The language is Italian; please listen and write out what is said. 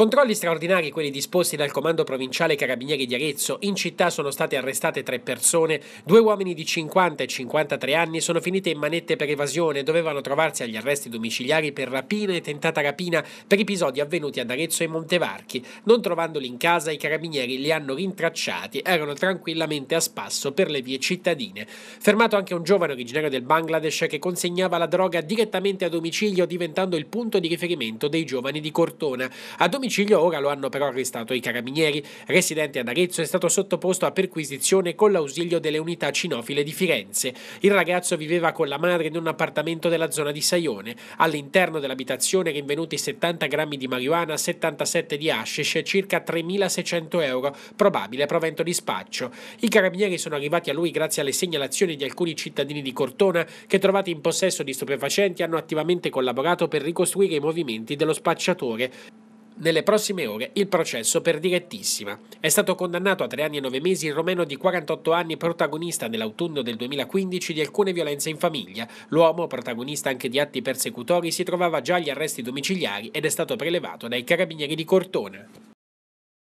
Controlli straordinari quelli disposti dal Comando Provinciale Carabinieri di Arezzo. In città sono state arrestate tre persone, due uomini di 50 e 53 anni sono finite in manette per evasione, dovevano trovarsi agli arresti domiciliari per rapina e tentata rapina per episodi avvenuti ad Arezzo e Montevarchi. Non trovandoli in casa i carabinieri li hanno rintracciati, erano tranquillamente a spasso per le vie cittadine. Fermato anche un giovane originario del Bangladesh che consegnava la droga direttamente a domicilio diventando il punto di riferimento dei giovani di Cortona. A domicilio domicilio, ora lo hanno però arrestato i carabinieri. Residente ad Arezzo è stato sottoposto a perquisizione con l'ausilio delle unità cinofile di Firenze. Il ragazzo viveva con la madre in un appartamento della zona di Saione. All'interno dell'abitazione rinvenuti 70 grammi di marijuana, 77 di hashish e circa 3.600 euro, probabile provento di spaccio. I carabinieri sono arrivati a lui grazie alle segnalazioni di alcuni cittadini di Cortona che trovati in possesso di stupefacenti hanno attivamente collaborato per ricostruire i movimenti dello spacciatore nelle prossime ore il processo per direttissima. È stato condannato a tre anni e nove mesi il romeno di 48 anni protagonista nell'autunno del 2015 di alcune violenze in famiglia. L'uomo, protagonista anche di atti persecutori, si trovava già agli arresti domiciliari ed è stato prelevato dai carabinieri di Cortona.